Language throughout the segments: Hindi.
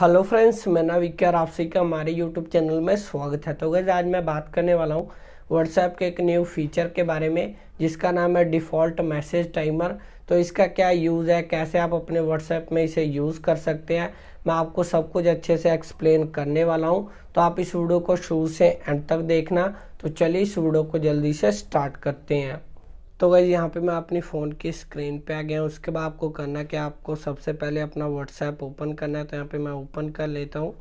हेलो फ्रेंड्स मैं ना विक्यार आप सभी का हमारे यूट्यूब चैनल में स्वागत है तो गैस आज मैं बात करने वाला हूँ व्हाट्सएप के एक न्यू फीचर के बारे में जिसका नाम है डिफ़ॉल्ट मैसेज टाइमर तो इसका क्या यूज़ है कैसे आप अपने व्हाट्सएप में इसे यूज़ कर सकते हैं मैं आपको सब कुछ अच्छे से एक्सप्लेन करने वाला हूँ तो आप इस वीडियो को शुरू से एंड तक देखना तो चलिए इस वीडियो को जल्दी से स्टार्ट करते हैं तो गई यहाँ पे मैं अपनी फ़ोन की स्क्रीन पे आ गया उसके बाद आपको करना क्या आपको सबसे पहले अपना व्हाट्सएप ओपन करना है तो यहाँ पे मैं ओपन कर लेता हूँ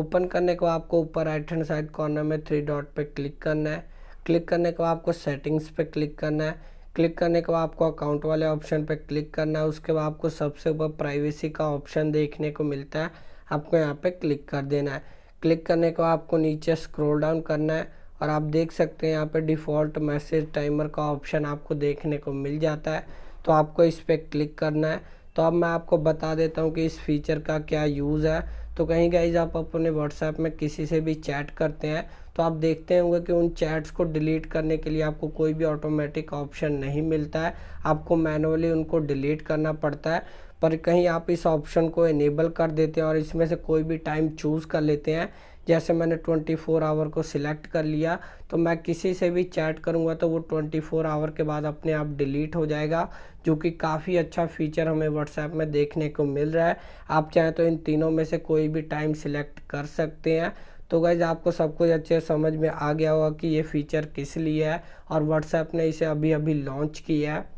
ओपन करने को आपको ऊपर राइट हैंड साइड कॉर्नर में थ्री डॉट पे क्लिक करना है क्लिक करने को आपको सेटिंग्स पे क्लिक करना है क्लिक करने के बाद आपको अकाउंट वाले ऑप्शन पर क्लिक करना है उसके बाद आपको सबसे ऊपर प्राइवेसी का ऑप्शन देखने को मिलता है आपको यहाँ पर क्लिक कर देना है क्लिक करने को आपको नीचे स्क्रोल डाउन करना है और आप देख सकते हैं यहाँ पर डिफ़ॉल्ट मैसेज टाइमर का ऑप्शन आपको देखने को मिल जाता है तो आपको इस पर क्लिक करना है तो अब मैं आपको बता देता हूँ कि इस फीचर का क्या यूज़ है तो कहीं गाइज आप अपने व्हाट्सएप में किसी से भी चैट करते हैं तो आप देखते होंगे कि उन चैट्स को डिलीट करने के लिए आपको कोई भी ऑटोमेटिक ऑप्शन नहीं मिलता है आपको मैनुअली उनको डिलीट करना पड़ता है पर कहीं आप इस ऑप्शन को इनेबल कर देते हैं और इसमें से कोई भी टाइम चूज़ कर लेते हैं जैसे मैंने 24 आवर को सिलेक्ट कर लिया तो मैं किसी से भी चैट करूँगा तो वो 24 आवर के बाद अपने आप डिलीट हो जाएगा जो कि काफ़ी अच्छा फीचर हमें व्हाट्सएप में देखने को मिल रहा है आप चाहें तो इन तीनों में से कोई भी टाइम सिलेक्ट कर सकते हैं तो गैज आपको सब कुछ अच्छे समझ में आ गया होगा कि ये फ़ीचर किस लिए है और व्हाट्सएप ने इसे अभी अभी लॉन्च किया है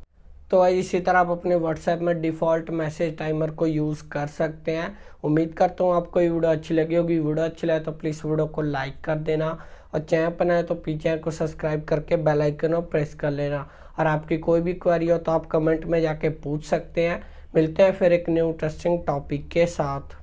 तो इसी तरह आप अपने व्हाट्सएप में डिफ़ॉल्ट मैसेज टाइमर को यूज़ कर सकते हैं उम्मीद करता हूँ आपको ये वीडियो अच्छी लगी होगी वीडियो अच्छी लगे तो प्लीज़ वीडियो को लाइक कर देना और चैनल पर आए तो पीछे को सब्सक्राइब करके बेल आइकन और प्रेस कर लेना और आपकी कोई भी क्वेरी हो तो आप कमेंट में जाके पूछ सकते हैं मिलते हैं फिर एक न्यू इंटरेस्टिंग टॉपिक के साथ